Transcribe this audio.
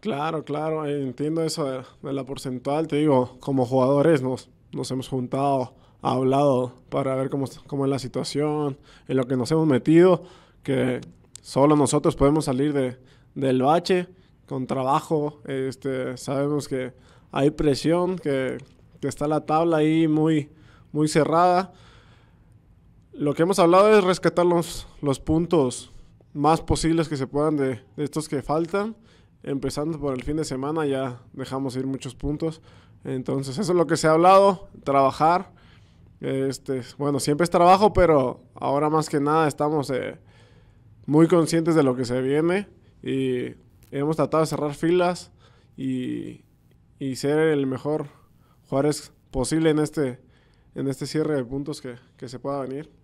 Claro, claro, eh, entiendo eso de, la porcentual. Te digo, como jugadores nos, hemos juntado, hablado para ver cómo, es la situación, en lo que nos hemos metido, que solo nosotros podemos salir del bache con trabajo. Este, sabemos que hay presión, que, está la tabla ahí muy, muy cerrada. Lo que hemos hablado es rescatar los, puntos más posibles que se puedan de estos que faltan empezando por el fin de semana, ya dejamos ir muchos puntos. Entonces, eso es lo que se ha hablado, trabajar. Este, bueno, siempre es trabajo, pero ahora más que nada estamos eh, muy conscientes de lo que se viene y hemos tratado de cerrar filas y, ser el mejor Juárez posible en este, en este cierre de puntos que se pueda venir.